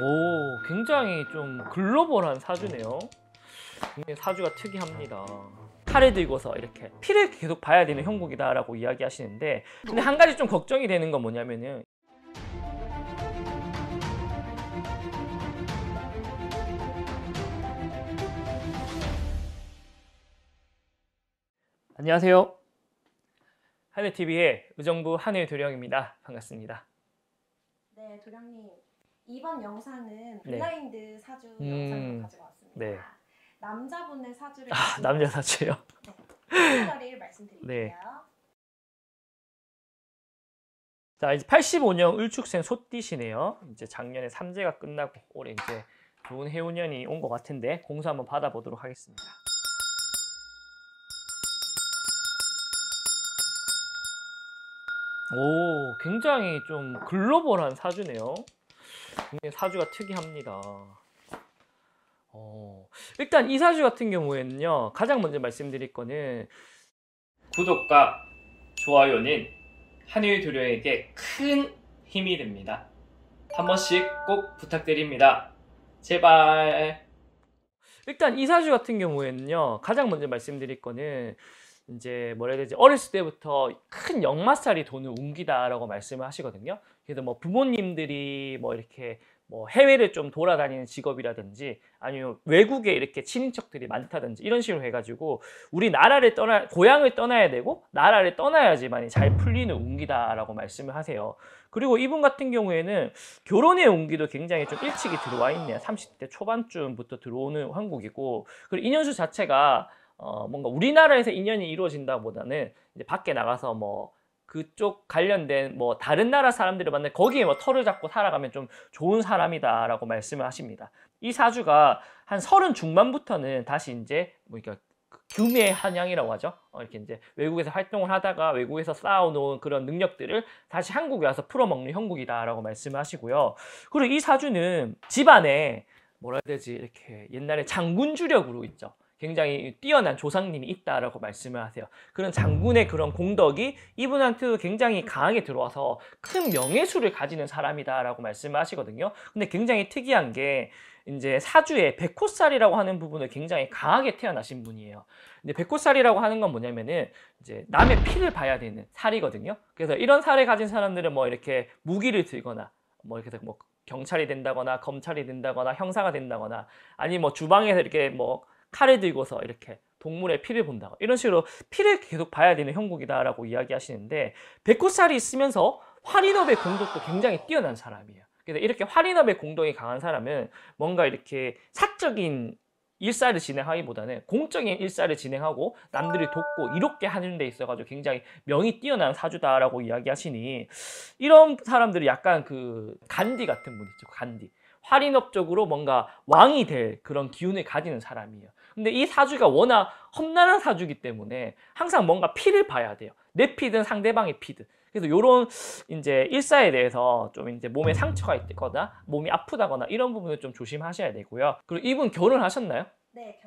오 굉장히 좀 글로벌한 사주네요 사주가 특이합니다 칼을 들고서 이렇게 피를 계속 봐야 되는 형국이다 라고 이야기하시는데 근데 한 가지 좀 걱정이 되는 건 뭐냐면은 안녕하세요 하늘TV의 의정부 한일 도령입니다 반갑습니다 네 도령님 이번 영상은 네. 블라인드 사주 음. 영상으로 가지고 왔습니다. 네. 남자분의 사주를 아, 남자 사주요. 네. 말씀드릴게요. 네. 자 이제 85년 을축생 소띠시네요. 이제 작년에 삼재가 끝나고 올해 이제 좋은 해운년이 온 것 같은데 공수 한번 받아보도록 하겠습니다. 오 굉장히 좀 글로벌한 사주네요. 사주가 특이합니다. 어, 일단 이 사주 같은 경우에는요. 가장 먼저 말씀드릴 거는 구독과 좋아요는 한일 두려에게 큰 힘이 됩니다. 한 번씩 꼭 부탁드립니다. 제발. 일단 이 사주 같은 경우에는요. 가장 먼저 말씀드릴 거는 이제 뭐라 해야 되지 어렸을 때부터 큰 역마살이 돈을 옮기다라고 말씀을 하시거든요 그래서 뭐 부모님들이 뭐 이렇게 뭐 해외를 좀 돌아다니는 직업이라든지 아니면 외국에 이렇게 친인척들이 많다든지 이런 식으로 해가지고 우리 나라를 떠나 고향을 떠나야 되고 나라를 떠나야지만이 잘 풀리는 운기다라고 말씀을 하세요. 그리고 이분 같은 경우에는 결혼의 운기도 굉장히 좀 일찍이 들어와 있네요. 30대 초반쯤부터 들어오는 한국이고 그리고 인연수 자체가 어 뭔가 우리나라에서 인연이 이루어진다보다는 이제 밖에 나가서 뭐 그쪽 관련된 뭐 다른 나라 사람들을 만나 거기에 뭐 털을 잡고 살아가면 좀 좋은 사람이다라고 말씀을 하십니다. 이 사주가 한 서른 중반부터는 다시 이제 뭐그까규매 한양이라고 하죠. 어, 이렇게 이제 외국에서 활동을 하다가 외국에서 쌓아놓은 그런 능력들을 다시 한국에 와서 풀어먹는 형국이다라고 말씀하시고요. 그리고 이 사주는 집안에 뭐라 해야 되지 이렇게 옛날에 장군 주력으로 있죠. 굉장히 뛰어난 조상님이 있다라고 말씀을 하세요. 그런 장군의 그런 공덕이 이분한테 굉장히 강하게 들어와서 큰 명예수를 가지는 사람이다라고 말씀을 하시거든요. 근데 굉장히 특이한 게 이제 사주에 백호살이라고 하는 부분을 굉장히 강하게 태어나신 분이에요. 근데 백호살이라고 하는 건 뭐냐면은 이제 남의 피를 봐야 되는 살이거든요. 그래서 이런 살을 가진 사람들은 뭐 이렇게 무기를 들거나 뭐 이렇게 뭐 경찰이 된다거나 검찰이 된다거나 형사가 된다거나 아니 뭐 주방에서 이렇게 뭐 칼을 들고서 이렇게 동물의 피를 본다. 고 이런 식으로 피를 계속 봐야 되는 형국이다라고 이야기하시는데 백호살이 있으면서 활인업의 공덕도 굉장히 뛰어난 사람이에요. 그래서 이렇게 활인업의 공덕이 강한 사람은 뭔가 이렇게 사적인 일사를 진행하기보다는 공적인 일사를 진행하고 남들을 돕고 이롭게 하는 데 있어가지고 굉장히 명이 뛰어난 사주다라고 이야기하시니 이런 사람들이 약간 그 간디 같은 분 있죠 간디 활인업적으로 뭔가 왕이 될 그런 기운을 가지는 사람이에요. 근데 이 사주가 워낙 험난한 사주기 때문에 항상 뭔가 피를 봐야 돼요. 내 피든 상대방의 피든. 그래서 요런 이제 일사에 대해서 좀 이제 몸에 상처가 있거나 몸이 아프다거나 이런 부분을 좀 조심하셔야 되고요. 그리고 이분 결혼하셨나요?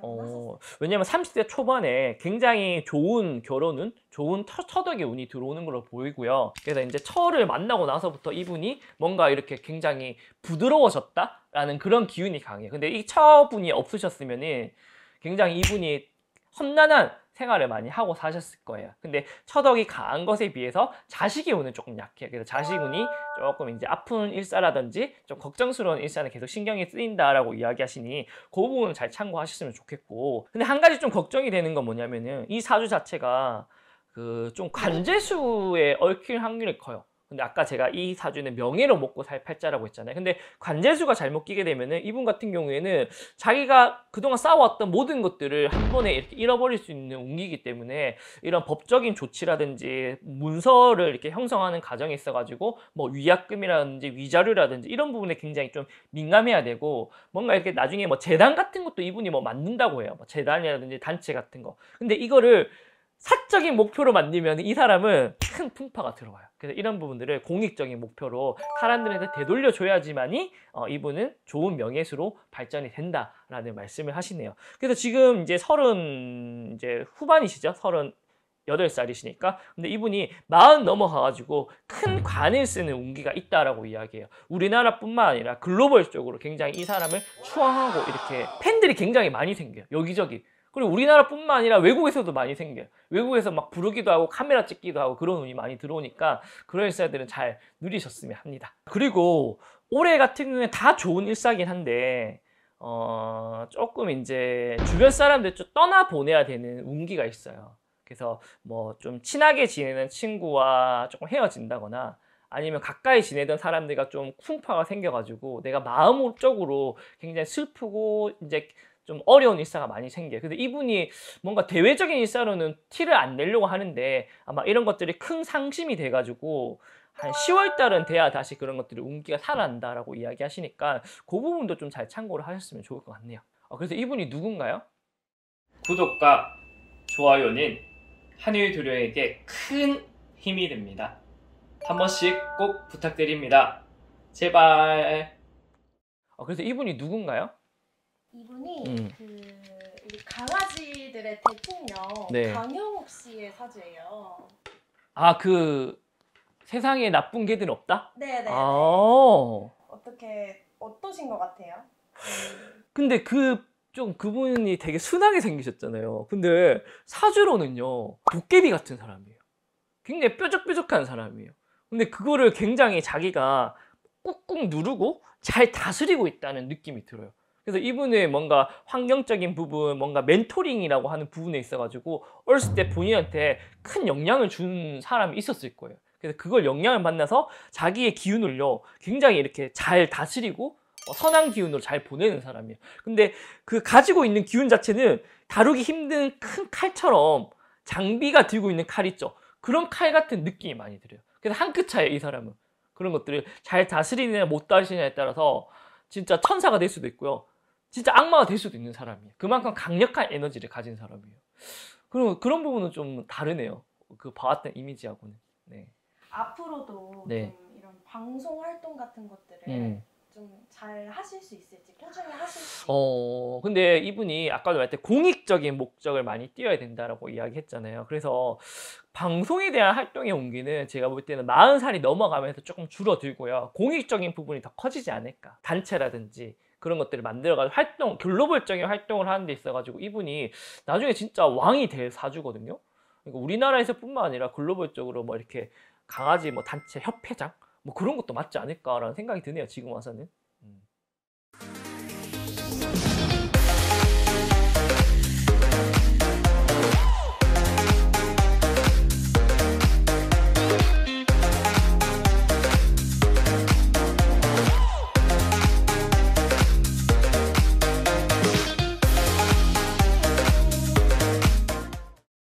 어, 왜냐면 30대 초반에 굉장히 좋은 결혼은 좋은 처덕의 운이 들어오는 걸로 보이고요. 그래서 이제 철을 만나고 나서부터 이분이 뭔가 이렇게 굉장히 부드러워졌다라는 그런 기운이 강해요. 근데 이 처분이 없으셨으면 굉장히 이분이 험난한 생활을 많이 하고 사셨을 거예요. 근데 처덕이 강한 것에 비해서 자식이 운은 조금 약해요. 그래서 자식 운이 조금 이제 아픈 일사라든지 좀 걱정스러운 일사는 계속 신경이 쓰인다라고 이야기하시니 그 부분은 잘 참고하셨으면 좋겠고 근데 한 가지 좀 걱정이 되는 건 뭐냐면은 이 사주 자체가 그 좀 관제수에 얽힐 확률이 커요. 근데 아까 제가 이 사주는 명예로 먹고 살 팔자라고 했잖아요. 근데 관제수가 잘못 끼게 되면 이분 같은 경우에는 자기가 그동안 싸아왔던 모든 것들을 한 번에 이렇게 잃어버릴 수 있는 운기이기 때문에 이런 법적인 조치라든지 문서를 이렇게 형성하는 과정에 있어가지고 뭐 위약금이라든지 위자료라든지 이런 부분에 굉장히 좀 민감해야 되고 뭔가 이렇게 나중에 뭐 재단 같은 것도 이분이 뭐 만든다고 해요. 뭐 재단이라든지 단체 같은 거. 근데 이거를 사적인 목표로 만들면 이 사람은 큰 풍파가 들어와요. 그래서 이런 부분들을 공익적인 목표로 사람들한테 되돌려줘야지만이 어, 이분은 좋은 명예수로 발전이 된다라는 말씀을 하시네요. 그래서 지금 이제 서른 이제 후반이시죠? 서른 여덟 살이시니까 근데 이분이 마흔 넘어가가지고 큰 관을 쓰는 운기가 있다라고 이야기해요. 우리나라뿐만 아니라 글로벌적으로 굉장히 이 사람을 추앙하고 이렇게 팬들이 굉장히 많이 생겨요. 여기저기 그리고 우리나라뿐만 아니라 외국에서도 많이 생겨요. 외국에서 막 부르기도 하고 카메라 찍기도 하고 그런 운이 많이 들어오니까 그런 일사들은 잘 누리셨으면 합니다. 그리고 올해 같은 경우에 다 좋은 일사긴 한데 어 조금 이제 주변 사람들 좀 떠나 보내야 되는 운기가 있어요. 그래서 뭐 좀 친하게 지내는 친구와 조금 헤어진다거나 아니면 가까이 지내던 사람들과 좀 쿵파가 생겨가지고 내가 마음적으로 굉장히 슬프고 이제 좀 어려운 일사가 많이 생겨요. 근데 이분이 뭔가 대외적인 일사로는 티를 안 내려고 하는데 아마 이런 것들이 큰 상심이 돼가지고 한 10월 달은 돼야 다시 그런 것들이 운기가 살아난다라고 이야기하시니까 그 부분도 좀 잘 참고를 하셨으면 좋을 것 같네요. 아, 그래서 이분이 누군가요? 구독과 좋아요는 한일 도료에게 큰 힘이 됩니다. 한 번씩 꼭 부탁드립니다. 제발. 아, 그래서 이분이 누군가요? 이분이 음. 그 강아지들의 대통령 네. 강형욱 씨의 사주예요. 아 그 세상에 나쁜 개들 없다? 네네. 네, 네. 아 어떻게 어떠신 것 같아요? 음. 근데 그 좀 그분이 되게 순하게 생기셨잖아요. 근데 사주로는요 도깨비 같은 사람이에요. 굉장히 뾰족뾰족한 사람이에요. 근데 그거를 굉장히 자기가 꾹꾹 누르고 잘 다스리고 있다는 느낌이 들어요. 그래서 이분의 뭔가 환경적인 부분, 뭔가 멘토링이라고 하는 부분에 있어가지고 어렸을 때 본인한테 큰 영향을 준 사람이 있었을 거예요. 그래서 그걸 영향을 받나서 자기의 기운을요 굉장히 이렇게 잘 다스리고 어, 선한 기운으로 잘 보내는 사람이에요. 근데 그 가지고 있는 기운 자체는 다루기 힘든 큰 칼처럼 장비가 들고 있는 칼 있죠. 그런 칼 같은 느낌이 많이 들어요. 그래서 한 끗 차이에요, 이 사람은. 그런 것들을 잘 다스리느냐 못 다스리느냐에 따라서 진짜 천사가 될 수도 있고요. 진짜 악마가 될 수도 있는 사람이에요. 그만큼 강력한 에너지를 가진 사람이에요. 그리고 그런 부분은 좀 다르네요. 그 봐왔던 이미지하고는. 네. 앞으로도 네. 좀 이런 방송 활동 같은 것들을 음. 좀잘 하실 수 있을지 꾸준히 하실 수. 어 근데 이분이 아까도 말했듯 공익적인 목적을 많이 띄어야 된다라고 이야기했잖아요. 그래서 방송에 대한 활동의 온기는 제가 볼 때는 40살이 넘어가면서 조금 줄어들고요. 공익적인 부분이 더 커지지 않을까. 단체라든지 그런 것들을 만들어가지고 활동, 글로벌적인 활동을 하는 데 있어가지고 이분이 나중에 진짜 왕이 될 사주거든요. 그러니까 우리나라에서 뿐만 아니라 글로벌적으로 뭐 이렇게 강아지 뭐 단체 협회장 뭐 그런 것도 맞지 않을까라는 생각이 드네요. 지금 와서는.